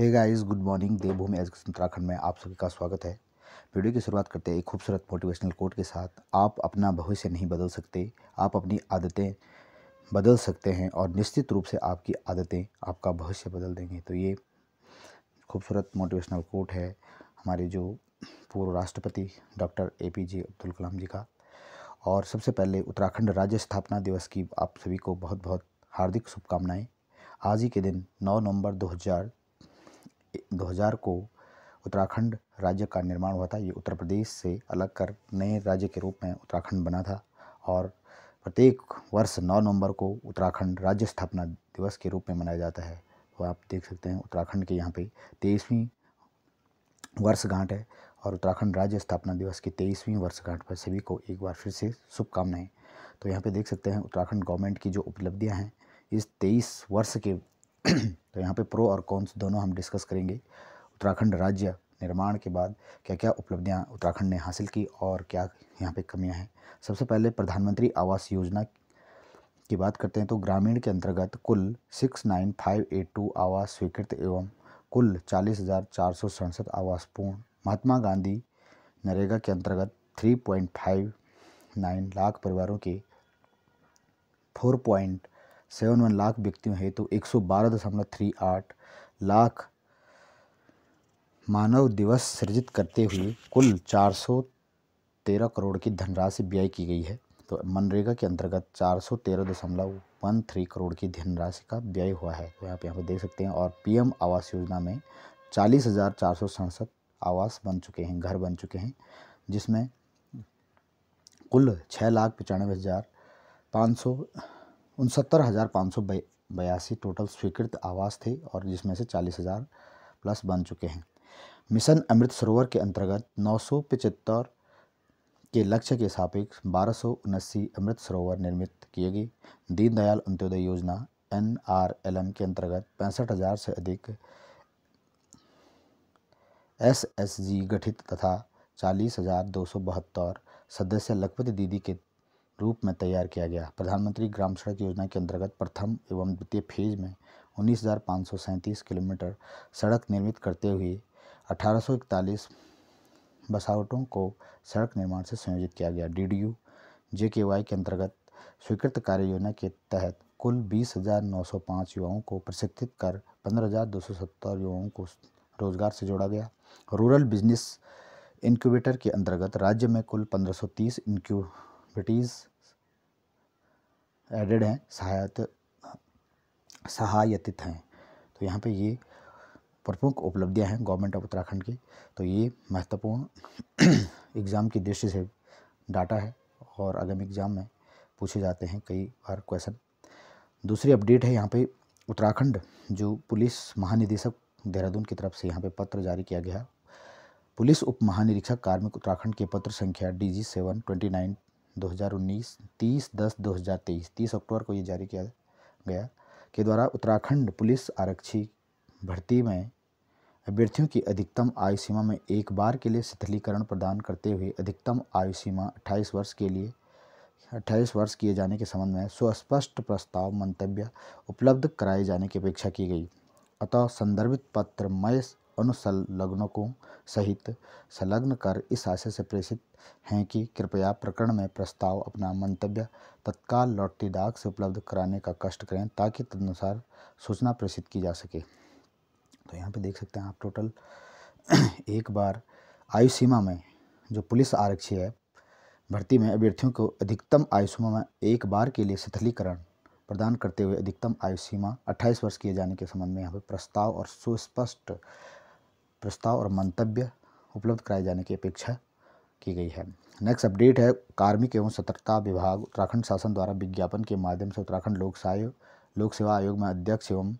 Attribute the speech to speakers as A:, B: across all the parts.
A: हे guys good morning Devbhoomi education Uttarakhand में आप सभी का स्वागत है वीडियो की शुरुआत करते हैं एक खूबसूरत मोटिवेशनल कोट के साथ आप अपना भविष्य नहीं बदल सकते आप अपनी आदतें बदल सकते हैं और निश्चित रूप से आपकी आदतें आपका भविष्य बदल देंगे तो ये खूबसूरत मोटिवेशनल कोट है हमारे जो पूर्व राष्ट्रपति doctor A P J Abdul Kalam ji का और सबसे पहले उत्तराखंड राज्य स्थापना दिवस की आप सभी को बहुत बहुत हार्दिक शुभकामनाएँ आज ही के दिन 9 नवंबर 2000 को उत्तराखंड राज्य का निर्माण हुआ था ये उत्तर प्रदेश से अलग कर नए राज्य के रूप में उत्तराखंड बना था और प्रत्येक वर्ष 9 नवंबर को उत्तराखंड राज्य स्थापना दिवस के रूप में मनाया जाता है तो आप देख सकते हैं उत्तराखंड के यहाँ पे तेईसवीं वर्षगांठ है और उत्तराखंड राज्य स्थापना दिवस की तेईसवीं वर्षगांठ पर सभी को एक बार फिर से शुभकामनाएँ तो यहाँ पे देख सकते हैं उत्तराखंड गवर्नमेंट की जो उपलब्धियाँ हैं इस तेईस वर्ष के तो यहाँ पे प्रो और कॉन्स दोनों हम डिस्कस करेंगे उत्तराखंड राज्य निर्माण के बाद क्या क्या उपलब्धियाँ उत्तराखंड ने हासिल की और क्या यहाँ पे कमियाँ हैं सबसे पहले प्रधानमंत्री आवास योजना की बात करते हैं तो ग्रामीण के अंतर्गत कुल six nine five eight two आवास स्वीकृत एवं कुल चालीस हज़ार चार सौ सड़सठ आवास पूर्ण महात्मा गांधी नरेगा के अंतर्गत three point five nine lakh परिवारों के four point seven one lakh व्यक्तियों हेतु तो एक सौ बारह दशमलव थ्री आठ लाख मानव दिवस सृजित करते हुए कुल चार सौ तेरह करोड़ की धनराशि व्यय की गई है तो मनरेगा के अंतर्गत चार सौ तेरह दशमलव वन थ्री करोड़ की धनराशि का व्यय हुआ है तो आप यहाँ पर देख सकते हैं और पीएम आवास योजना में चालीस हज़ार चार सौ सड़सठ आवास बन चुके हैं घर बन चुके हैं जिसमें कुल छः लाख पचानवे हज़ार पाँच सौ उनसत्तर हज़ार पाँच सौ बयासी टोटल स्वीकृत आवास थे और जिसमें से चालीस हज़ार प्लस बन चुके हैं मिशन अमृत सरोवर के अंतर्गत नौ सौ पचहत्तर के लक्ष्य के सापेक्ष बारह सौ उनासी अमृत सरोवर निर्मित किए गए दीनदयाल अंत्योदय योजना एन आर एल एम के अंतर्गत पैंसठ हज़ार से अधिक एस एस जी गठित तथा चालीस हज़ार दो सौ बहत्तर सदस्य लखपति दीदी के रूप में तैयार किया गया प्रधानमंत्री ग्राम सड़क योजना के अंतर्गत प्रथम एवं द्वितीय फेज में उन्नीस किलोमीटर सड़क निर्मित करते हुए अठारह बसावटों को सड़क निर्माण से संयोजित किया गया डी डी जे के वाई के अंतर्गत स्वीकृत कार्य योजना के तहत कुल बीस हज़ार नौ सौ पाँच युवाओं को प्रशिक्षित कर पंद्रह हज़ार दो सौ सत्तर युवाओं को रोजगार से जोड़ा गया रूरल बिजनेस इनक्यूबेटर के अंतर्गत राज्य में कुल पंद्रह सौ तीस इनक्यूबिटीज़ एडेड हैं सहायत सहायतित हैं तो यहाँ पे ये प्रमुख उपलब्धियाँ हैं गवर्नमेंट ऑफ उत्तराखंड की तो ये महत्वपूर्ण एग्ज़ाम की दृष्टि से डाटा है और आगामी एग्ज़ाम में पूछे जाते हैं कई बार क्वेश्चन दूसरी अपडेट है यहाँ पे उत्तराखंड जो पुलिस महानिदेशक देहरादून की तरफ से यहाँ पे पत्र जारी किया गया पुलिस उप महानिरीक्षक कार्मिक उत्तराखंड के पत्र संख्या D G seven twenty nine 2019 तीस दस 2023 30 अक्टूबर को ये जारी किया गया के द्वारा उत्तराखंड पुलिस आरक्षी भर्ती में अभ्यर्थियों की अधिकतम आयु सीमा में एक बार के लिए शिथिलीकरण प्रदान करते हुए अधिकतम आयु सीमा 28 वर्ष के लिए 28 वर्ष किए जाने के संबंध में सुस्पष्ट प्रस्ताव मंतव्य उपलब्ध कराए जाने की अपेक्षा की गई अतः संदर्भित पत्र मई अनुसंलग्नकों सहित संलग्न कर इस आशय से प्रेषित हैं कि कृपया प्रकरण में प्रस्ताव अपना मंतव्य तत्काल लॉटरी डाक से उपलब्ध कराने का कष्ट करें ताकि तदनुसार सूचना प्रेषित की जा सके तो यहाँ पे देख सकते हैं आप टोटल एक बार आयु सीमा में जो पुलिस आरक्षी है भर्ती में अभ्यर्थियों को अधिकतम आयु सीमा में एक बार के लिए शिथिलीकरण प्रदान करते हुए अधिकतम आयु सीमा 28 वर्ष किए जाने के संबंध में यहाँ पर प्रस्ताव और सुस्पष्ट प्रस्ताव और मंतव्य उपलब्ध कराए जाने की अपेक्षा की गई है नेक्स्ट अपडेट है कार्मिक एवं सतर्कता विभाग उत्तराखंड शासन द्वारा विज्ञापन के माध्यम से उत्तराखंड लोक लोक सेवा आयोग में अध्यक्ष एवं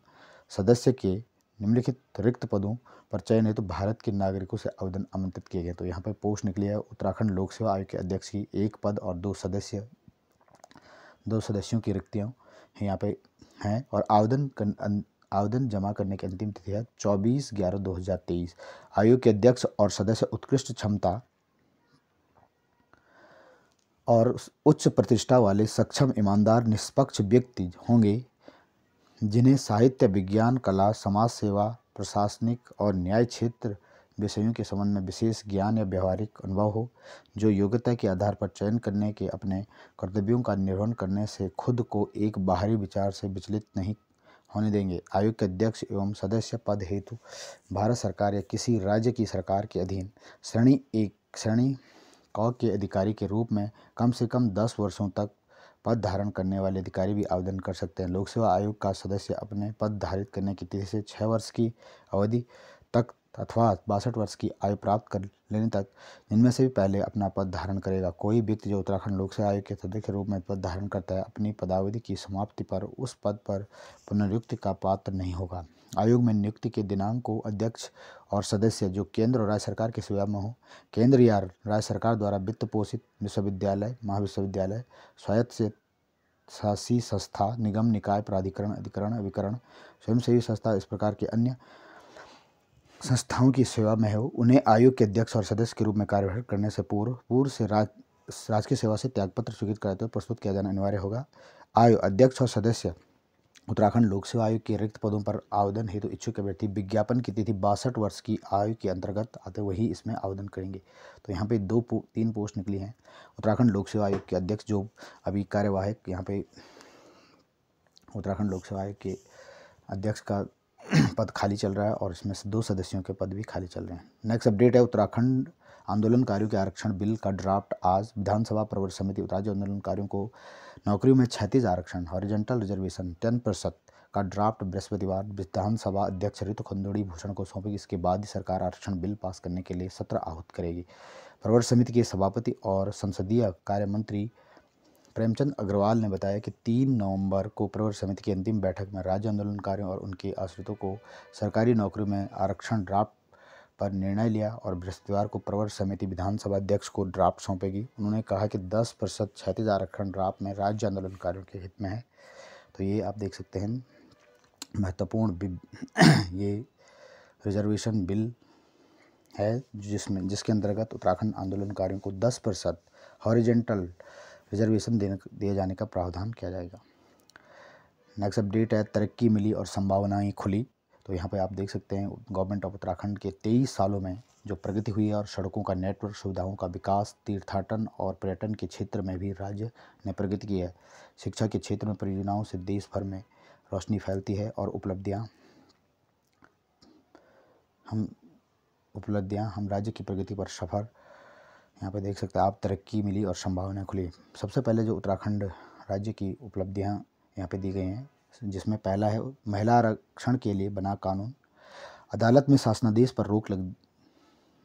A: सदस्य के निम्नलिखित रिक्त पदों पर चयन हेतु तो भारत के नागरिकों से आवेदन आमंत्रित किए गए तो यहाँ पर पोस्ट निकली है उत्तराखंड लोक सेवा आयोग के अध्यक्ष की एक पद और दो सदस्य दो सदस्यों की रिक्तियाँ यहाँ पे हैं और आवेदन आवेदन जमा करने की अंतिम तिथि है चौबीस ग्यारह दो हज़ार तेईस आयोग के अध्यक्ष और सदस्य उत्कृष्ट क्षमता और उच्च प्रतिष्ठा वाले सक्षम ईमानदार निष्पक्ष व्यक्ति होंगे जिन्हें साहित्य विज्ञान कला समाज सेवा प्रशासनिक और न्याय क्षेत्र विषयों के संबंध में विशेष ज्ञान या व्यवहारिक अनुभव हो जो योग्यता के आधार पर चयन करने के अपने कर्तव्यों का निर्वहन करने से खुद को एक बाहरी विचार से विचलित नहीं होने देंगे आयोग के अध्यक्ष एवं सदस्य पद हेतु भारत सरकार या किसी राज्य की सरकार के अधीन श्रेणी एक श्रेणी क के अधिकारी के रूप में कम से कम दस वर्षों तक पद धारण करने वाले अधिकारी भी आवेदन कर सकते हैं लोक सेवा आयोग का सदस्य अपने पद धारित करने की तिथि से छः वर्ष की अवधि तक अथवा बासठ वर्ष की आयु प्राप्त कर लेने तक इनमें से भी पहले अपना पद धारण करेगा कोई व्यक्ति जो उत्तराखंड लोक सेवा आयोग के सदस्य के रूप में पद धारण करता है अपनी पदावधि की समाप्ति पर उस पद पर पुनर्नियुक्ति का पात्र नहीं होगा आयोग में नियुक्ति के दिनांक को अध्यक्ष और सदस्य जो केंद्र और राज्य सरकार की सेवा में हो केंद्र या राज्य सरकार द्वारा वित्त पोषित विश्वविद्यालय महाविश्वविद्यालय स्वायत्त से शासी संस्था निगम निकाय प्राधिकरण अधिकरण विकरण स्वयंसेवी संस्था इस प्रकार के अन्य संस्थाओं की सेवा में हो उन्हें आयोग के अध्यक्ष और सदस्य के रूप में कार्यभार करने से पूर्व पूर्व से राज राजकीय सेवा से त्यागपत्र स्वीकृत कराते हुए प्रस्तुत किया जाना अनिवार्य होगा आयोग अध्यक्ष और सदस्य उत्तराखंड लोक सेवा आयोग के रिक्त पदों पर आवेदन हेतु तो इच्छुक अभ्यर्थी विज्ञापन की तिथि बासठ वर्ष की आयु के अंतर्गत आते वही इसमें आवेदन करेंगे तो यहाँ पे दो पो, तीन पोस्ट निकली हैं उत्तराखंड लोक सेवा आयोग के अध्यक्ष जो अभी कार्यवाहक यहाँ पे उत्तराखंड लोक सेवा आयोग के अध्यक्ष का पद खाली चल रहा है और इसमें से दो सदस्यों के पद भी खाली चल रहे हैं नेक्स्ट अपडेट है उत्तराखंड आंदोलनकारियों के आरक्षण बिल का ड्राफ्ट आज विधानसभा प्रवर समिति राज्य आंदोलनकारियों को नौकरियों में छत्तीस आरक्षण हॉरिजेंटल रिजर्वेशन टेन प्रतिशत का ड्राफ्ट बृहस्पतिवार विधानसभा अध्यक्ष ऋतु खंदोड़ी भूषण को सौंपेगी इसके बाद ही सरकार आरक्षण बिल पास करने के लिए सत्र आहूत करेगी प्रवर समिति के सभापति और संसदीय कार्य मंत्री प्रेमचंद अग्रवाल ने बताया कि तीन नवंबर को प्रवर समिति की अंतिम बैठक में राज्य आंदोलनकारियों और उनके आश्रितों को सरकारी नौकरी में आरक्षण ड्राफ्ट पर निर्णय लिया और बृहस्पतिवार को प्रवर समिति विधानसभा अध्यक्ष को ड्राफ्ट सौंपेगी उन्होंने कहा कि 10 प्रतिशत क्षतिज आरक्षण ड्राफ्ट में राज्य आंदोलनकारियों के हित में है तो ये आप देख सकते हैं महत्वपूर्ण ये रिजर्वेशन बिल है जिसमें जिसके अंतर्गत उत्तराखंड आंदोलनकारियों को दस प्रतिशत हॉरिजेंटल रिजर्वेशन देने दिए जाने का प्रावधान किया जाएगा नेक्स्ट अपडेट है तरक्की मिली और संभावनाएं खुली तो यहाँ पे आप देख सकते हैं गवर्नमेंट ऑफ उत्तराखंड के तेईस सालों में जो प्रगति हुई है और सड़कों का नेटवर्क सुविधाओं का विकास तीर्थाटन और पर्यटन के क्षेत्र में भी राज्य ने प्रगति की है शिक्षा के क्षेत्र में परियोजनाओं से देश भर में रोशनी फैलती है और उपलब्धियाँ हम उपलब्धियाँ हम राज्य की प्रगति पर सफर यहाँ पर देख सकते हैं आप तरक्की मिली और संभावनाएं खुली सबसे पहले जो उत्तराखंड राज्य की उपलब्धियाँ यहाँ पे दी गई हैं जिसमें पहला है महिला आरक्षण के लिए बना कानून अदालत में शासनादेश पर रोक लग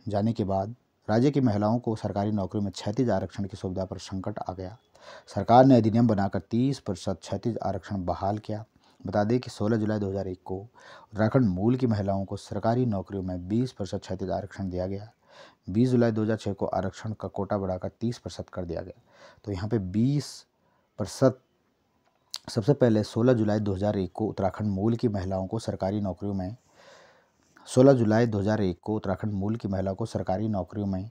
A: जाने के बाद राज्य की महिलाओं को सरकारी नौकरी में क्षतिज आरक्षण की सुविधा पर संकट आ गया सरकार ने अधिनियम बनाकर तीस प्रतिशत क्षतिज आरक्षण बहाल किया बता दें कि 16 जुलाई 2001 को उत्तराखंड मूल की महिलाओं को सरकारी नौकरियों में 20 प्रतिशत क्षतिज आरक्षण दिया गया बीस जुलाई 2006 को आरक्षण का कोटा बढ़ाकर तीस प्रतिशत कर दिया गया तो यहाँ पे बीस प्रतिशत सबसे पहले 16 जुलाई 2001 को उत्तराखंड मूल की महिलाओं को सरकारी नौकरियों में 16 जुलाई 2001 को उत्तराखंड मूल की महिलाओं को सरकारी नौकरियों में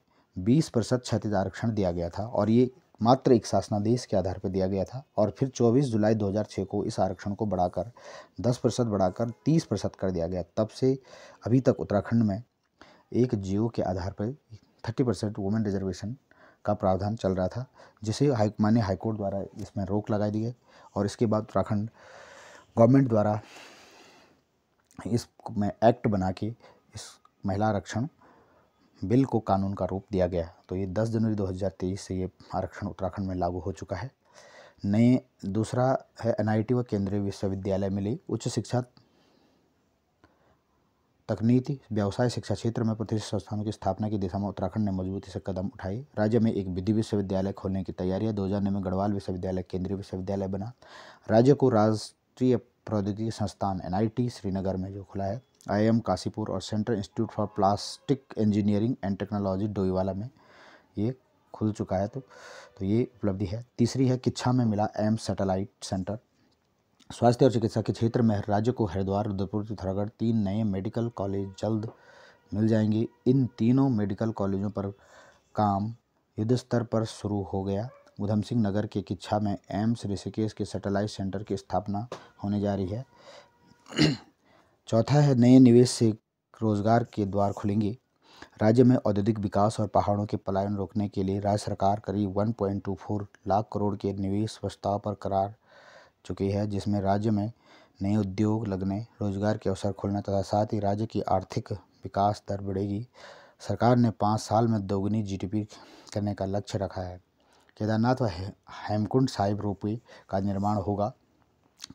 A: 20 प्रतिशत क्षतिज आरक्षण दिया गया था और ये मात्र एक शासनादेश के आधार पर दिया गया था और फिर 24 जुलाई 2006 को इस आरक्षण को बढ़ाकर 10 प्रतिशत बढ़ाकर 30 प्रतिशत कर दिया गया तब से अभी तक उत्तराखंड में एक जीओ के आधार पर थर्टी परसेंट वुमेन रिजर्वेशन का प्रावधान चल रहा था जिसे हाई मान्य हाईकोर्ट द्वारा इसमें रोक लगाई दी गई और इसके बाद उत्तराखंड गवर्नमेंट द्वारा इस में एक्ट बना के इस महिला आरक्षण बिल को कानून का रूप दिया गया तो ये 10 जनवरी 2023 से ये आरक्षण उत्तराखंड में लागू हो चुका है नए दूसरा है एन व केंद्रीय विश्वविद्यालय ली उच्च शिक्षा तकनीति व्यवसाय शिक्षा क्षेत्र में प्रतिष्ठित संस्थानों की स्थापना की दिशा में उत्तराखंड ने मजबूती से कदम उठाए राज्य में एक विधि विश्वविद्यालय खोलने की तैयारी है दो हज़ार में गढ़वाल विश्वविद्यालय केंद्रीय विश्वविद्यालय बना राज्य को राष्ट्रीय प्रौद्योगिकी संस्थान एन श्रीनगर में जो खुला है आई काशीपुर और central institute for plastic engineering and technology Doiwala में ये खुल चुका है तो तो ये उपलब्धि है तीसरी है किच्छा में मिला एम सैटेलाइट सेंटर स्वास्थ्य और चिकित्सा के क्षेत्र में राज्य को हरिद्वार रुद्रपुर पिथौरागढ़ तीन नए मेडिकल कॉलेज जल्द मिल जाएंगे इन तीनों मेडिकल कॉलेजों पर काम युद्ध स्तर पर शुरू हो गया उधम सिंह नगर के किच्छा में एम्स ऋषिकेश के सैटेलाइट सेंटर की स्थापना होने जा रही है चौथा है नए निवेश से रोजगार के द्वार खुलेंगे राज्य में औद्योगिक विकास और पहाड़ों के पलायन रोकने के लिए राज्य सरकार करीब 1.24 लाख करोड़ के निवेश प्रस्ताव पर करार चुकी है जिसमें राज्य में नए उद्योग लगने रोजगार के अवसर खोलने तथा साथ ही राज्य की आर्थिक विकास दर बढ़ेगी सरकार ने पाँच साल में दोगुनी जीडीपी करने का लक्ष्य रखा है केदारनाथ व हेमकुंड साहिब रोपवे का निर्माण होगा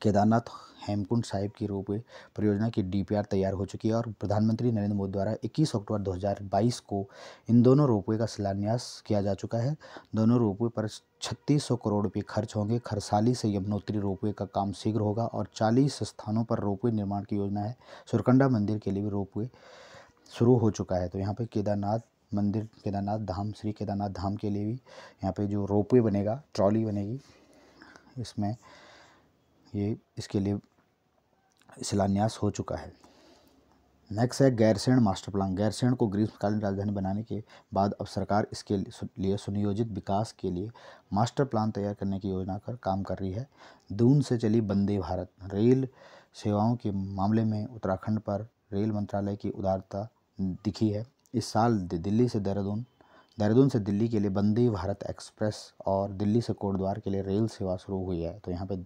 A: केदारनाथ हेमकुंड साहिब की रोपवे परियोजना की डीपीआर तैयार हो चुकी है और प्रधानमंत्री नरेंद्र मोदी द्वारा 21 अक्टूबर 2022 को इन दोनों रोपवे का शिलान्यास किया जा चुका है दोनों रोपवे पर छत्तीस सौ करोड़ रुपये खर्च होंगे खरसाली से यमुनोत्री रोपवे का काम शीघ्र होगा और 40 स्थानों पर रोपवे निर्माण की योजना है सुरकंडा मंदिर के लिए भी रोपवे शुरू हो चुका है तो यहाँ पे केदारनाथ मंदिर केदारनाथ धाम श्री केदारनाथ धाम के लिए भी यहाँ पे जो रोपवे बनेगा ट्रॉली बनेगी इसमें ये इसके लिए शिलान्यास हो चुका है नेक्स्ट है गैरसैण मास्टर प्लान गैरसैण को ग्रीष्मकालीन राजधानी बनाने के बाद अब सरकार इसके लिए सुनियोजित विकास के लिए मास्टर प्लान तैयार करने की योजना कर काम कर रही है दून से चली वंदे भारत रेल सेवाओं के मामले में उत्तराखंड पर रेल मंत्रालय की उदारता दिखी है इस साल दिल्ली से देहरादून देहरादून से दिल्ली के लिए वंदे भारत एक्सप्रेस और दिल्ली से कोटद्वार के लिए रेल सेवा शुरू हुई है तो यहाँ पर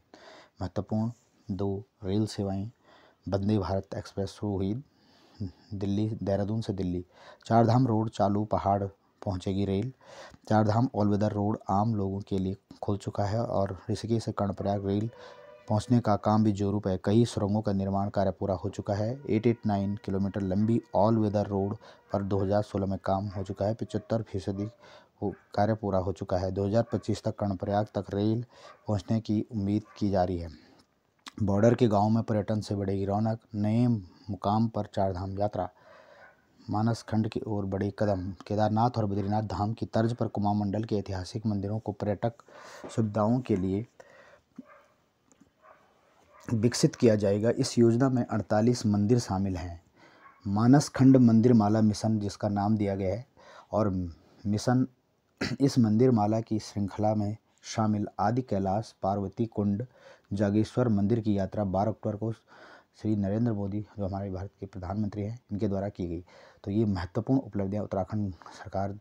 A: महत्वपूर्ण दो रेल सेवाएं वंदे भारत एक्सप्रेस शुरू हुई दिल्ली देहरादून से दिल्ली चारधाम रोड चालू पहाड़ पहुंचेगी rail Chardham all weather road आम लोगों के लिए खुल चुका है और ऋषिकेश से कर्णप्रयाग रेल पहुंचने का काम भी जोरू पर कई सुरंगों का निर्माण कार्य पूरा हो चुका है 889 किलोमीटर लंबी ऑल वेदर रोड पर 2016 में काम हो चुका है पिचहत्तर फीसदी कार्य पूरा हो चुका है 2025 तक कर्णप्रयाग तक रेल पहुंचने की उम्मीद की जा रही है बॉर्डर के गांव में पर्यटन से बढ़ेगी रौनक नए मुकाम पर चारधाम यात्रा मानस खंड की ओर बड़े कदम केदारनाथ और बद्रीनाथ धाम की तर्ज पर कुमा मंडल के ऐतिहासिक मंदिरों को पर्यटक सुविधाओं के लिए विकसित किया जाएगा इस योजना में 48 मंदिर शामिल हैं मानस खंड मंदिर माला मिशन जिसका नाम दिया गया है और मिशन इस मंदिर माला की श्रृंखला में शामिल आदि कैलाश पार्वती कुंड जागेश्वर मंदिर की यात्रा बारह अक्टूबर को श्री नरेंद्र मोदी जो हमारे भारत के प्रधानमंत्री हैं इनके द्वारा की गई तो ये महत्वपूर्ण उपलब्धियाँ उत्तराखंड सरकार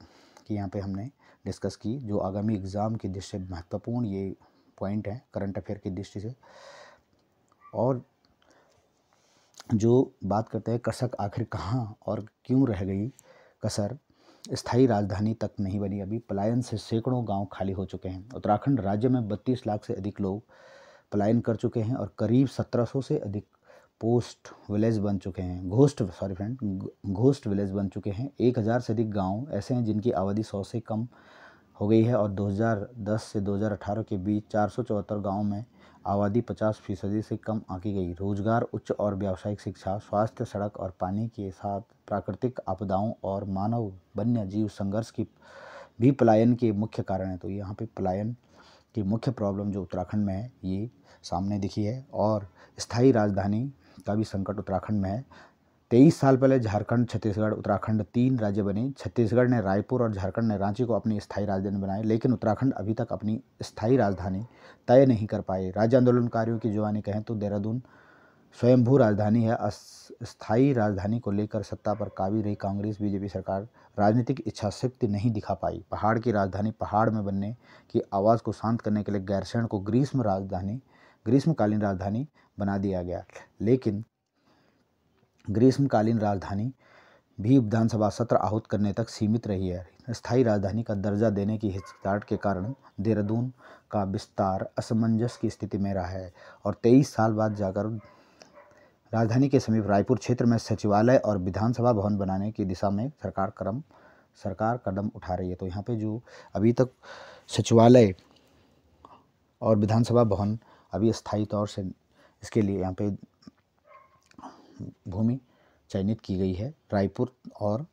A: की यहाँ पे हमने डिस्कस की जो आगामी एग्ज़ाम की दृष्टि से महत्वपूर्ण ये पॉइंट हैं करंट अफेयर की दृष्टि से और जो बात करते हैं कसक आखिर कहाँ और क्यों रह गई कसर स्थायी राजधानी तक नहीं बनी अभी पलायन से सैकड़ों गांव खाली हो चुके हैं उत्तराखंड राज्य में 32 लाख से अधिक लोग पलायन कर चुके हैं और करीब 1700 से अधिक पोस्ट विलेज बन चुके हैं ghost sorry friend ghost village बन चुके हैं 1000 से अधिक गांव ऐसे हैं जिनकी आबादी सौ से कम हो गई है और 2010 से 2018 के बीच चार सौ में आबादी पचास फीसदी से कम आंकी गई रोजगार उच्च और व्यावसायिक शिक्षा स्वास्थ्य सड़क और पानी के साथ प्राकृतिक आपदाओं और मानव वन्य जीव संघर्ष की भी पलायन के मुख्य कारण है तो यहाँ पे पलायन की मुख्य प्रॉब्लम जो उत्तराखंड में है ये सामने दिखी है और स्थायी राजधानी का भी संकट उत्तराखंड में है तेईस साल पहले झारखंड छत्तीसगढ़ उत्तराखंड तीन राज्य बने छत्तीसगढ़ ने रायपुर और झारखंड ने रांची को अपनी स्थायी राजधानी बनाई लेकिन उत्तराखंड अभी तक अपनी स्थायी राजधानी तय नहीं कर पाए राज्य आंदोलनकारियों की जुबानी कहें तो देहरादून स्वयंभू राजधानी है अस्थायी राजधानी को लेकर सत्ता पर काबिज रही कांग्रेस बीजेपी सरकार राजनीतिक इच्छा शक्ति नहीं दिखा पाई पहाड़ की राजधानी पहाड़ में बनने की आवाज़ को शांत करने के लिए गैरसैंण को ग्रीष्म राजधानी ग्रीष्मकालीन राजधानी बना दिया गया लेकिन ग्रीष्मकालीन राजधानी भी विधानसभा सत्र आहूत करने तक सीमित रही है स्थायी राजधानी का दर्जा देने की हिचकिचाहट के कारण देहरादून का विस्तार असमंजस की स्थिति में रहा है और तेईस साल बाद जाकर राजधानी के समीप रायपुर क्षेत्र में सचिवालय और विधानसभा भवन बनाने की दिशा में सरकार क्रम सरकार कदम उठा रही है तो यहाँ पे जो अभी तक सचिवालय और विधानसभा भवन अभी स्थायी तौर से इसके लिए यहाँ पे भूमि चयनित की गई है रायपुर और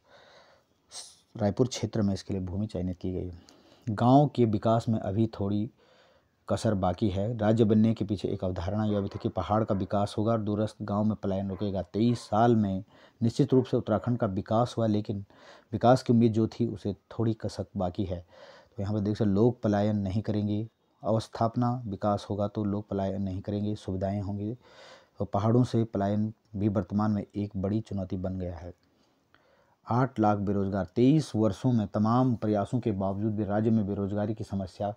A: रायपुर क्षेत्र में इसके लिए भूमि चयनित की गई है गाँव के विकास में अभी थोड़ी कसर बाकी है राज्य बनने के पीछे एक अवधारणा यह भी थी कि पहाड़ का विकास होगा और दूरस्थ गांव में पलायन रुकेगा तेईस साल में निश्चित रूप से उत्तराखंड का विकास हुआ लेकिन विकास की उम्मीद जो थी उसे थोड़ी कसक बाकी है तो यहाँ पर देख सकते लोग पलायन नहीं करेंगे अवस्थापना विकास होगा तो लोग पलायन नहीं करेंगे सुविधाएँ होंगी और तो पहाड़ों से पलायन भी वर्तमान में एक बड़ी चुनौती बन गया है आठ लाख बेरोजगार तेईस वर्षों में तमाम प्रयासों के बावजूद भी राज्य में बेरोजगारी की समस्या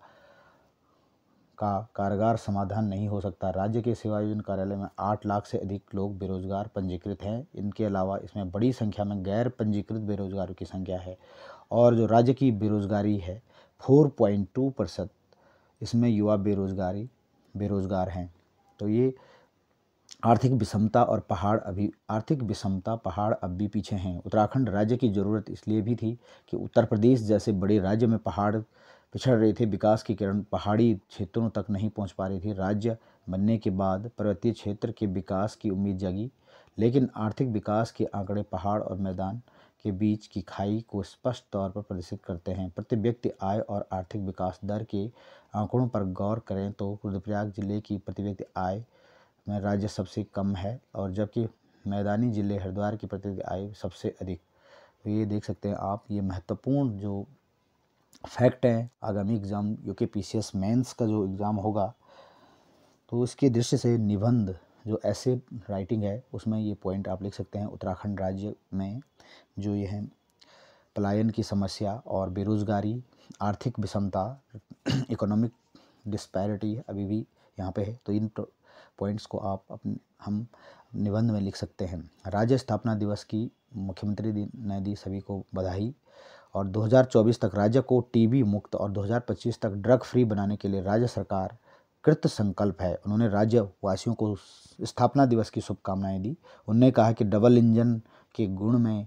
A: का कारगर समाधान नहीं हो सकता राज्य के सेवायोजन कार्यालय में आठ लाख से अधिक लोग बेरोजगार पंजीकृत हैं इनके अलावा इसमें बड़ी संख्या में गैर पंजीकृत बेरोजगारों की संख्या है और जो राज्य की बेरोजगारी है फोर पॉइंट टू परसेंट इसमें युवा बेरोजगारी बेरोजगार हैं तो ये आर्थिक विषमता और पहाड़ अभी आर्थिक विषमता पहाड़ अब भी पीछे हैं उत्तराखंड राज्य की ज़रूरत इसलिए भी थी कि उत्तर प्रदेश जैसे बड़े राज्य में पहाड़ पिछड़ रहे थे विकास के कारण पहाड़ी क्षेत्रों तक नहीं पहुंच पा रही थी राज्य बनने के बाद पर्वतीय क्षेत्र के विकास की उम्मीद जगी लेकिन आर्थिक विकास के आंकड़े पहाड़ और मैदान के बीच की खाई को स्पष्ट तौर पर प्रदर्शित करते हैं प्रति व्यक्ति आय और आर्थिक विकास दर के आंकड़ों पर गौर करें तो रुद्रप्रयाग जिले की प्रति व्यक्ति आय राज्य सबसे कम है और जबकि मैदानी ज़िले हरिद्वार की प्रति आय सबसे अधिक तो ये देख सकते हैं आप ये महत्वपूर्ण जो फैक्ट हैं आगामी एग्ज़ाम जो के पी मेंस का जो एग्ज़ाम होगा तो इसके दृष्टि से निबंध जो ऐसे राइटिंग है उसमें ये पॉइंट आप लिख सकते हैं उत्तराखंड राज्य में जो ये हैं पलायन की समस्या और बेरोज़गारी आर्थिक विषमता इकोनॉमिक डिस्पैरिटी अभी भी यहाँ पे है तो इन पॉइंट्स को आप अपन हम निबंध में लिख सकते हैं राज्य स्थापना दिवस की मुख्यमंत्री ने दी सभी को बधाई और 2024 तक राज्य को टीबी मुक्त और 2025 तक ड्रग फ्री बनाने के लिए राज्य सरकार कृत संकल्प है उन्होंने राज्यवासियों को स्थापना दिवस की शुभकामनाएं दी उन्होंने कहा कि डबल इंजन के गुण में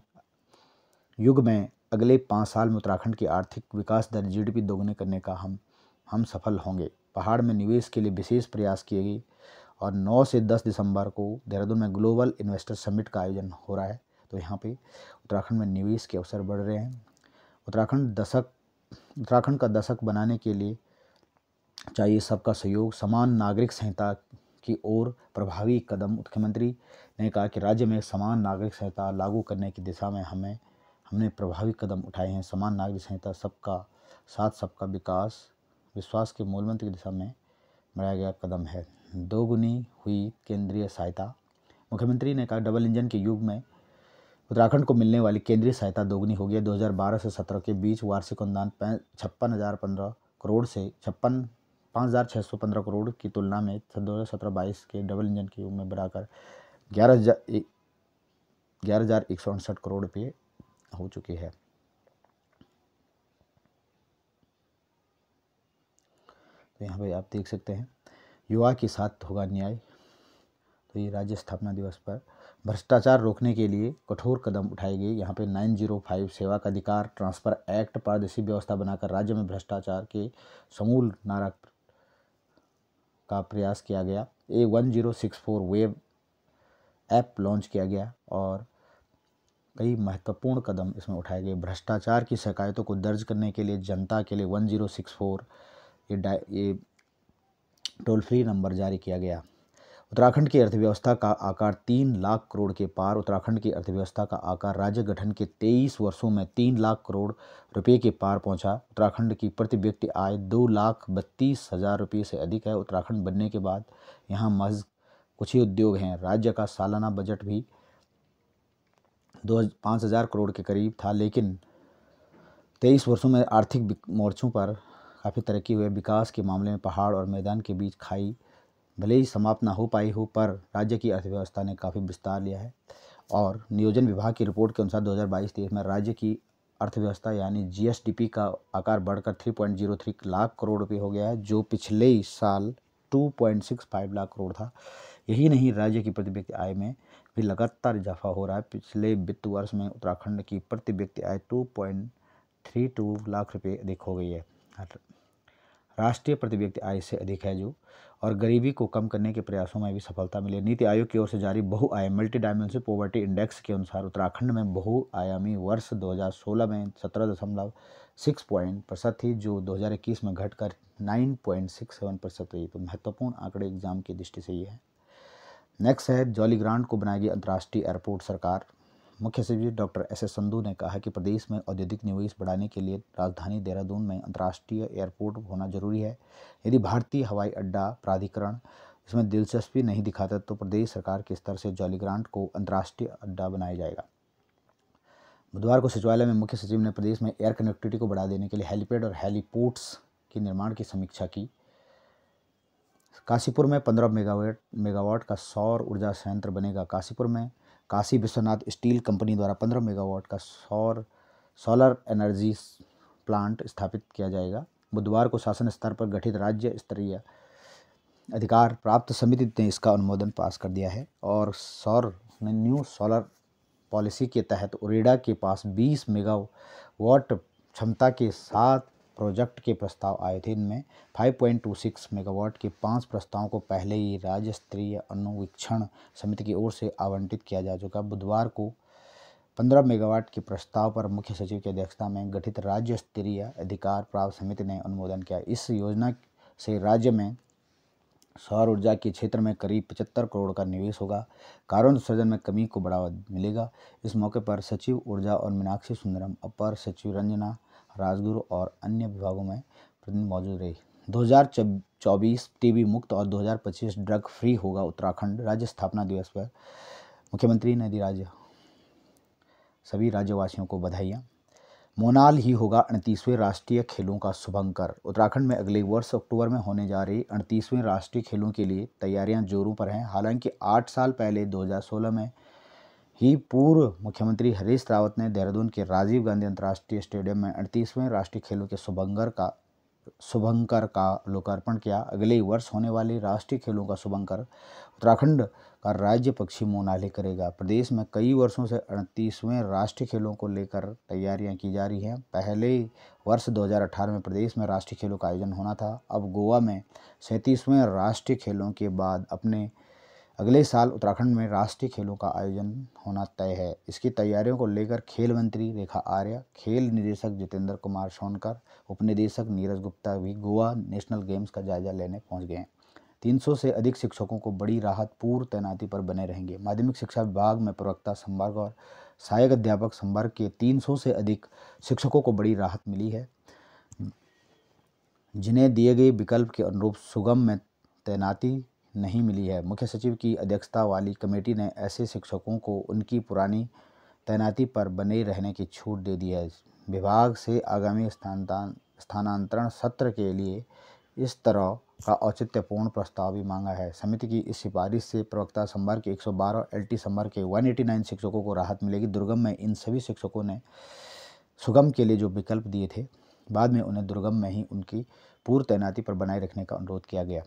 A: युग में अगले पाँच साल में उत्तराखंड की आर्थिक विकास दर जीडीपी दोगुने करने का हम हम सफल होंगे पहाड़ में निवेश के लिए विशेष प्रयास किए गए और 9 से 10 दिसंबर को देहरादून में ग्लोबल इन्वेस्टर समिट का आयोजन हो रहा है तो यहाँ पे उत्तराखंड में निवेश के अवसर बढ़ रहे हैं उत्तराखंड दशक उत्तराखंड का दशक बनाने के लिए चाहिए सबका सहयोग समान नागरिक संहिता की ओर प्रभावी कदम मुख्यमंत्री ने कहा कि राज्य में समान नागरिक संहिता लागू करने की दिशा में हमें हमने प्रभावी कदम उठाए हैं समान नागरिक संहिता सबका साथ सबका विकास विश्वास के मूलमंत्र की दिशा में बढ़ाया गया कदम है दोगुनी हुई केंद्रीय सहायता मुख्यमंत्री ने कहा डबल इंजन के युग में उत्तराखंड को मिलने वाली केंद्रीय सहायता दोगुनी हो गई है 2012 से 17 के बीच वार्षिक अनुदान छप्पन हज़ार पंद्रह करोड़ से छप्पन पाँच हज़ार छः सौ पंद्रह करोड़ की तुलना में दो हज़ार सत्रह बाईस के डबल इंजन के युग में बढ़ाकर ग्यारह हज़ार ग्यारह हज़ार एक सौ उनसठ करोड़ रुपये हो चुकी है तो यहाँ पे आप देख सकते हैं युवा के साथ होगा न्याय तो ये राज्य स्थापना दिवस पर भ्रष्टाचार रोकने के लिए कठोर कदम उठाए गए यहाँ पे 905 सेवा का अधिकार ट्रांसफ़र एक्ट पारदर्शी व्यवस्था बनाकर राज्य में भ्रष्टाचार के समूल नारा का प्रयास किया गया A one zero six four web app launch किया गया और कई महत्वपूर्ण कदम इसमें उठाए गए भ्रष्टाचार की शिकायतों को दर्ज करने के लिए जनता के लिए वन जीरो सिक्स फोर ये ये टोल फ्री नंबर जारी किया गया उत्तराखंड की अर्थव्यवस्था का आकार तीन लाख करोड़ के पार उत्तराखंड की अर्थव्यवस्था का आकार राज्य गठन के तेईस वर्षों में तीन लाख करोड़ रुपए के पार पहुंचा उत्तराखंड की प्रति व्यक्ति आय दो लाख बत्तीस हज़ार रुपये से अधिक है उत्तराखंड बनने के बाद यहाँ महज कुछ ही उद्योग हैं राज्य का सालाना बजट भी दो पाँच हज़ार करोड़ के करीब था लेकिन तेईस वर्षों में आर्थिक मोर्चों पर काफ़ी तरक्की हुई विकास के मामले में पहाड़ और मैदान के बीच खाई भले ही समाप्त ना हो पाई हो पर राज्य की अर्थव्यवस्था ने काफ़ी विस्तार लिया है और नियोजन विभाग की रिपोर्ट के अनुसार 2022 हज़ार में राज्य की अर्थव्यवस्था यानी जीएसडीपी का आकार बढ़कर 3.03 लाख करोड़ रुपये हो गया है जो पिछले साल 2.65 लाख करोड़ था यही नहीं राज्य की प्रति व्यक्ति आय में भी लगातार इजाफा हो रहा है पिछले वित्त वर्ष में उत्तराखंड की प्रति व्यक्ति आय 2.32 लाख रुपये अधिक हो गई है राष्ट्रीय प्रति व्यक्ति आय से अधिक है जो और गरीबी को कम करने के प्रयासों में भी सफलता मिली नीति आयोग की ओर से जारी बहुआयाम मल्टी डायमेंशन पॉवर्टी इंडेक्स के अनुसार उत्तराखंड में बहुआयामी वर्ष 2016 में सत्रह दशमलव सिक्स पॉइंट प्रतिशत थी जो 2021 में घटकर नाइन पॉइंट सिक्स सेवन प्रतिशत रही तो महत्वपूर्ण आंकड़े एग्जाम की दृष्टि से ये है नेक्स्ट है जॉली ग्रांट को बनाएगी अंतर्राष्ट्रीय एयरपोर्ट सरकार मुख्य सचिव डॉक्टर एस एस संधू ने कहा कि प्रदेश में औद्योगिक निवेश बढ़ाने के लिए राजधानी देहरादून में अंतर्राष्ट्रीय एयरपोर्ट होना जरूरी है यदि भारतीय हवाई अड्डा प्राधिकरण इसमें दिलचस्पी नहीं दिखाता तो प्रदेश सरकार के स्तर से जॉलीग्रांट को अंतर्राष्ट्रीय अड्डा बनाया जाएगा बुधवार को सचिवालय में मुख्य सचिव ने प्रदेश में एयर कनेक्टिविटी को बढ़ा देने के लिए हेलीपैड और हेलीपोर्ट्स के निर्माण की समीक्षा की काशीपुर में पंद्रह मेगावाट मेगावाट का सौर ऊर्जा संयंत्र बनेगा काशीपुर में काशी विश्वनाथ स्टील कंपनी द्वारा 15 मेगावाट का सौर सोलर एनर्जी प्लांट स्थापित किया जाएगा बुधवार को शासन स्तर पर गठित राज्य स्तरीय अधिकार प्राप्त समिति ने इसका अनुमोदन पास कर दिया है और सौर न्यू सोलर पॉलिसी के तहत उरेडा के पास 20 मेगावाट क्षमता के साथ प्रोजेक्ट के प्रस्ताव आए थे इनमें 5.26 मेगावाट के पांच प्रस्तावों को पहले ही राज्य स्तरीय अनुवीक्षण समिति की ओर से आवंटित किया जा चुका बुधवार को 15 मेगावाट के प्रस्ताव पर मुख्य सचिव की अध्यक्षता में गठित राज्य स्तरीय अधिकार प्राप्त समिति ने अनुमोदन किया इस योजना से राज्य में सौर ऊर्जा के क्षेत्र में करीब पचहत्तर करोड़ का निवेश होगा कारण उत्सर्जन में कमी को बढ़ावा मिलेगा इस मौके पर सचिव ऊर्जा और मीनाक्षी सुंदरम अपर सचिव रंजना राजगुरु और अन्य विभागों में प्रतिदिन मौजूद रही 2024 टीबी मुक्त और 2025 ड्रग फ्री होगा उत्तराखंड राज्य स्थापना दिवस पर मुख्यमंत्री ने दी राज्य सभी राज्यवासियों को बधाइयाँ मोनाल ही होगा अड़तीसवें राष्ट्रीय खेलों का शुभंकर उत्तराखंड में अगले वर्ष अक्टूबर में होने जा रही अड़तीसवें राष्ट्रीय खेलों के लिए तैयारियां जोरों पर हैं हालांकि आठ साल पहले 2016 में ही पूर्व मुख्यमंत्री हरीश रावत ने देहरादून के राजीव गांधी अंतर्राष्ट्रीय स्टेडियम में अड़तीसवें राष्ट्रीय खेलों के शुभंकर का शुभंकर का लोकार्पण किया अगले वर्ष होने वाले राष्ट्रीय खेलों का शुभंकर उत्तराखंड का राज्य पक्षी मोनाली करेगा प्रदेश में कई वर्षों से अड़तीसवें राष्ट्रीय खेलों को लेकर तैयारियां की जा रही हैं पहले वर्ष 2018 में प्रदेश में राष्ट्रीय खेलों का आयोजन होना था अब गोवा में सैंतीसवें राष्ट्रीय खेलों के बाद अपने अगले साल उत्तराखंड में राष्ट्रीय खेलों का आयोजन होना तय है इसकी तैयारियों को लेकर खेल मंत्री रेखा आर्य खेल निदेशक जितेंद्र कुमार सोनकर उपनिदेशक नीरज गुप्ता भी गोवा नेशनल गेम्स का जायजा लेने पहुंच गए हैं 300 से अधिक शिक्षकों को बड़ी राहत पूर्व तैनाती पर बने रहेंगे माध्यमिक शिक्षा विभाग में प्रवक्ता संवर्ग और सहायक अध्यापक संवर्ग के तीन से अधिक शिक्षकों को बड़ी राहत मिली है जिन्हें दिए गए विकल्प के अनुरूप सुगम में तैनाती नहीं मिली है मुख्य सचिव की अध्यक्षता वाली कमेटी ने ऐसे शिक्षकों को उनकी पुरानी तैनाती पर बने रहने की छूट दे दी है विभाग से आगामी स्थानांतरण सत्र के लिए इस तरह का औचित्यपूर्ण प्रस्ताव भी मांगा है समिति की इस सिफारिश से प्रवक्ता संभर के 112 और एलटी संभर के 189 शिक्षकों को राहत मिलेगी दुर्गम में इन सभी शिक्षकों ने सुगम के लिए जो विकल्प दिए थे बाद में उन्हें दुर्गम में ही उनकी पूर्व तैनाती पर बनाए रखने का अनुरोध किया गया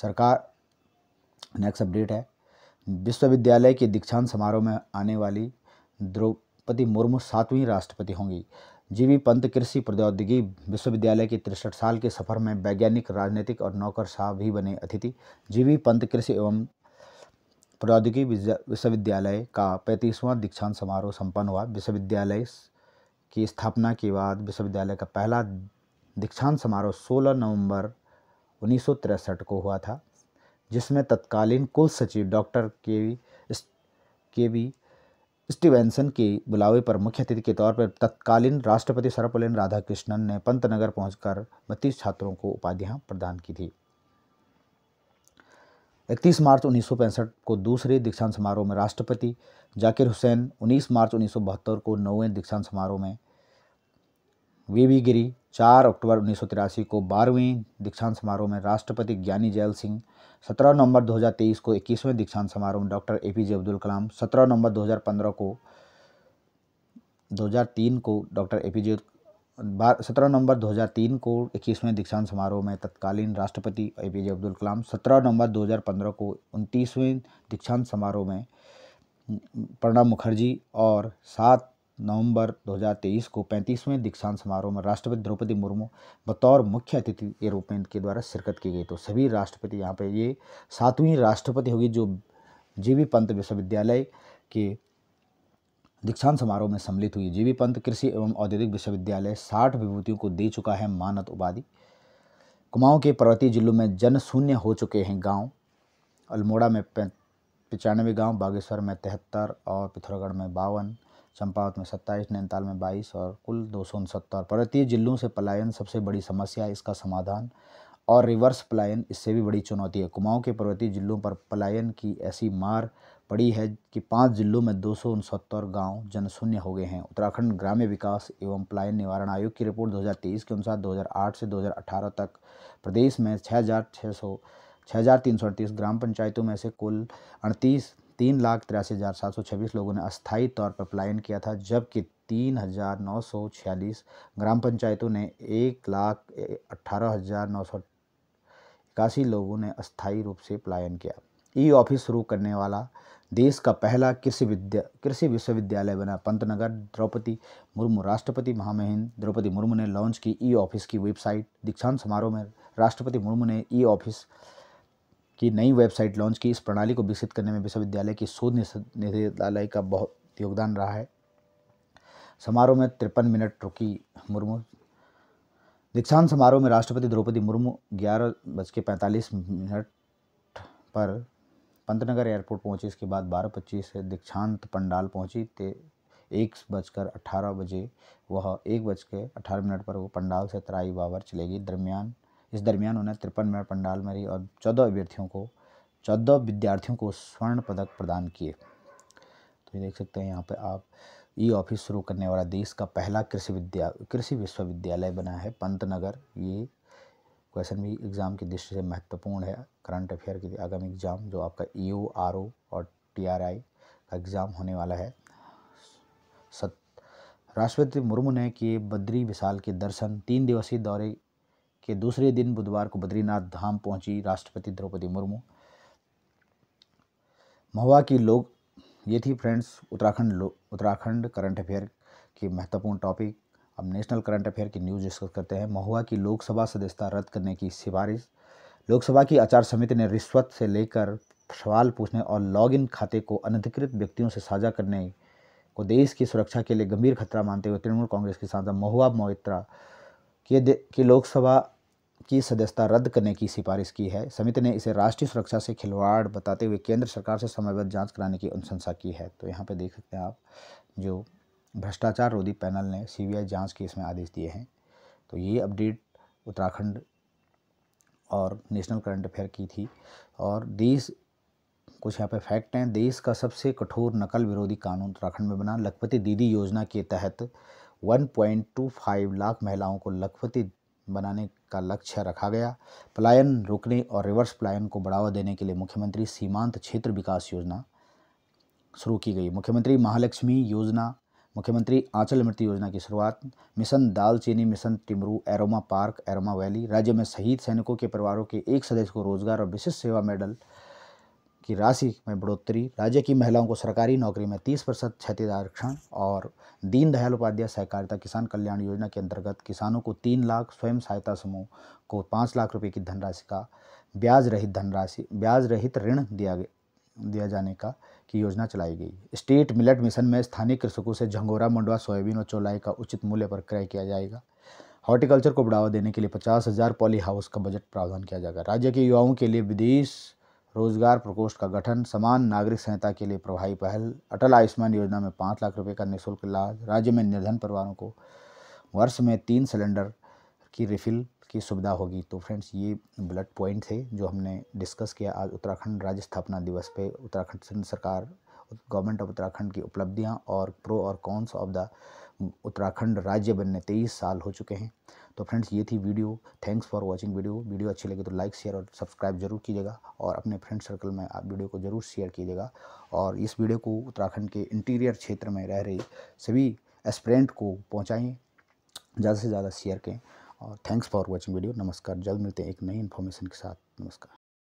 A: सरकार नेक्स्ट अपडेट है विश्वविद्यालय के दीक्षांत समारोह में आने वाली द्रौपदी मुर्मू सातवीं राष्ट्रपति होंगी जीवी पंत कृषि प्रौद्योगिकी विश्वविद्यालय के तिरसठ साल के सफर में वैज्ञानिक राजनीतिक और नौकर शाह भी बने अतिथि जीवी पंत कृषि एवं प्रौद्योगिकी विश्वविद्यालय का पैंतीसवां दीक्षांत समारोह संपन्न हुआ विश्वविद्यालय की स्थापना के बाद विश्वविद्यालय का पहला दीक्षांत समारोह 16 नवंबर उन्नीस को हुआ था जिसमें तत्कालीन कुल सचिव डॉक्टर के वी के वी स्टीवेंसन के बुलावे पर मुख्य अतिथि के तौर पर तत्कालीन राष्ट्रपति सर्वपल्लीन राधाकृष्णन ने पंतनगर पहुंचकर बत्तीस छात्रों को उपाधियां प्रदान की थी 31 मार्च उन्नीस को दूसरे दीक्षांत समारोह में राष्ट्रपति जाकिर हुसैन 19 मार्च उन्नीस को नौवें दीक्षांत समारोह में वीवी गिरी चार अक्टूबर उन्नीस को बारहवीं दीक्षांत समारोह में राष्ट्रपति ज्ञानी जैल सिंह 17 नवंबर 2023 को इक्कीसवें दीक्षांत समारोह में doctor A P J Abdul Kalam 17 नवंबर 2015 को 2003 को डॉक्टर ए पी जे सत्रह नवंबर 2003 को इक्कीसवें दीक्षांत समारोह में तत्कालीन राष्ट्रपति ए पी जे अब्दुल कलाम 17 नवंबर 2015 को उनतीसवें दीक्षांत समारोह में प्रणब मुखर्जी और सात नवंबर 2023 को 35वें दीक्षांत समारोह में राष्ट्रपति द्रौपदी मुर्मू बतौर मुख्य अतिथि के रूप में इनके द्वारा शिरकत की गई तो सभी राष्ट्रपति यहाँ पर ये सातवीं राष्ट्रपति होगी जो जी पंत विश्वविद्यालय के दीक्षांत समारोह में सम्मिलित हुई जीवी पंत कृषि एवं औद्योगिक विश्वविद्यालय साठ विभूतियों को दे चुका है मानद उपाधि कुमाऊं के पर्वतीय जिलों में जन शून्य हो चुके हैं गांव अल्मोड़ा में पचानवे गांव बागेश्वर में तिहत्तर और पिथौरागढ़ में बावन चंपावत में सत्ताईस नैनीताल में बाईस और कुल दो सौ उनसत्तर पर्वतीय जिलों से पलायन सबसे बड़ी समस्या है इसका समाधान और रिवर्स पलायन इससे भी बड़ी चुनौती है कुमाऊं के पर्वतीय जिलों पर पलायन की ऐसी मार पड़ी है कि पांच जिलों में दो सौ उनसत्तर गाँव जनशून्य हो गए हैं उत्तराखंड ग्राम्य विकास एवं पलायन निवारण आयोग की रिपोर्ट 2023 के अनुसार 2008 से 2018 तक प्रदेश में छः हज़ार छः सौ छः हज़ार तीन सौ अड़तीस ग्राम पंचायतों में से कुल अड़तीस तीन लाख तिरासी हज़ार सात सौ छब्बीस लोगों ने अस्थायी तौर पर पलायन किया था जबकि तीन हज़ार नौ सौ छियालीस ग्राम पंचायतों ने एक लाख अट्ठारह हज़ार नौ सौ इक्यासी लोगों ने अस्थायी रूप से पलायन किया ई ऑफिस शुरू करने वाला देश का पहला कृषि विद्या कृषि विश्वविद्यालय बना पंतनगर द्रौपदी मुर्मू राष्ट्रपति महामहिम द्रौपदी मुर्मू ने लॉन्च की ई ऑफिस की वेबसाइट दीक्षांत समारोह में राष्ट्रपति मुर्मू ने ई ऑफिस की नई वेबसाइट लॉन्च की इस प्रणाली को विकसित करने में विश्वविद्यालय की शोध निदेशालय का बहुत योगदान रहा है समारोह में तिरपन मिनट रुकी मुर्मू दीक्षांत समारोह में राष्ट्रपति द्रौपदी मुर्मू ग्यारह बज के पैंतालीस मिनट पर पंतनगर एयरपोर्ट पहुंची इसके बाद बारह पच्चीस से दीक्षांत पंडाल पहुंची ते एक बजकर अठारह बजे वह एक बज के अठारह मिनट पर वो पंडाल से तराई बाबर चलेगी दरमियान इस दरमियान उन्हें तिरपन मिनट पंडाल मरी और चौदह अभ्यर्थियों को चौदह विद्यार्थियों को स्वर्ण पदक प्रदान किए तो ये देख सकते हैं यहाँ पर आप ई ऑफिस शुरू करने वाला देश का पहला कृषि विद्या कृषि विश्वविद्यालय बना है पंतनगर ये क्वेश्चन भी एग्ज़ाम की दृष्टि से महत्वपूर्ण है करंट अफेयर के आगामी एग्ज़ाम जो आपका ई ओ आर ओ और टी आर आई का एग्ज़ाम होने वाला है सत राष्ट्रपति मुर्मू ने किए बद्री विशाल के दर्शन तीन दिवसीय दौरे के दूसरे दिन बुधवार को बद्रीनाथ धाम पहुंची राष्ट्रपति द्रौपदी मुर्मू महुआ की लोग ये थी friends Uttarakhand Uttarakhand current affair की महत्वपूर्ण टॉपिक अब नेशनल करंट अफेयर की न्यूज़ डिस्कस करते हैं महुआ की लोकसभा सदस्यता रद्द करने की सिफारिश लोकसभा की आचार समिति ने रिश्वत से लेकर सवाल पूछने और लॉगिन खाते को अनधिकृत व्यक्तियों से साझा करने को देश की सुरक्षा के लिए गंभीर खतरा मानते हुए तृणमूल कांग्रेस के सांसद महुआ मोहित्रा के, के लोकसभा की सदस्यता रद्द करने की सिफारिश की है समिति ने इसे राष्ट्रीय सुरक्षा से खिलवाड़ बताते हुए केंद्र सरकार से समयबद्ध जांच कराने की अनुशंसा की है तो यहाँ पे देख सकते हैं आप जो भ्रष्टाचार रोधी पैनल ने सीबीआई जांच के इसमें आदेश दिए हैं तो ये अपडेट उत्तराखंड और नेशनल करंट अफेयर की थी और देश कुछ यहाँ पे फैक्ट हैं देश का सबसे कठोर नकल विरोधी कानून उत्तराखंड में बना लखपति दीदी योजना के तहत 1.25 लाख महिलाओं को लखपति बनाने का लक्ष्य रखा गया पलायन रोकने और रिवर्स पलायन को बढ़ावा देने के लिए मुख्यमंत्री सीमांत क्षेत्र विकास योजना शुरू की गई मुख्यमंत्री महालक्ष्मी योजना मुख्यमंत्री आंचल मृत्यु योजना की शुरुआत मिशन दालचीनी मिशन टिमरू एरोमा पार्क एरोमा वैली राज्य में शहीद सैनिकों के परिवारों के एक सदस्य को रोजगार और विशिष्ट सेवा मेडल की राशि में बढ़ोतरी राज्य की महिलाओं को सरकारी नौकरी में 30 प्रतिशत क्षतिद आरक्षण और दीनदयाल उपाध्याय सहकारिता किसान कल्याण योजना के अंतर्गत किसानों को तीन लाख स्वयं सहायता समूह को पाँच लाख रुपए की धनराशि का ब्याज रहित धनराशि ब्याज रहित ऋण दिया दिया जाने का की योजना चलाई गई स्टेट मिलट मिशन में स्थानीय कृषकों से झंगोरा मंडवा सोयाबीन और चौलाई का उचित मूल्य पर क्रय किया जाएगा हॉर्टिकल्चर को बढ़ावा देने के लिए पचास हज़ार पॉली हाउस का बजट प्रावधान किया जाएगा राज्य के युवाओं के लिए विदेश रोजगार प्रकोष्ठ का गठन समान नागरिक संहिता के लिए प्रभावी पहल अटल आयुष्मान योजना में पाँच लाख रुपये का निःशुल्क इलाज राज्य में निर्धन परिवारों को वर्ष में तीन सिलेंडर की रिफिल की सुविधा होगी तो फ्रेंड्स ये ब्लड पॉइंट थे जो हमने डिस्कस किया आज उत्तराखंड राज्य स्थापना दिवस पे उत्तराखंड सरकार गवर्नमेंट ऑफ उत्तराखंड की उपलब्धियाँ और प्रो और कॉन्स ऑफ द उत्तराखंड राज्य बनने तेईस साल हो चुके हैं तो फ्रेंड्स ये थी video thanks for watching video video अच्छी लगी तो लाइक शेयर और सब्सक्राइब जरूर कीजिएगा और अपने फ्रेंड सर्कल में आप वीडियो को ज़रूर शेयर कीजिएगा और इस वीडियो को उत्तराखंड के इंटीरियर क्षेत्र में रह रही सभी एस्परेंट को पहुँचाएँ ज़्यादा से ज़्यादा शेयर करें और थैंक्स फॉर वॉचिंग वीडियो नमस्कार जल्द मिलते हैं एक नई इन्फॉर्मेशन के साथ नमस्कार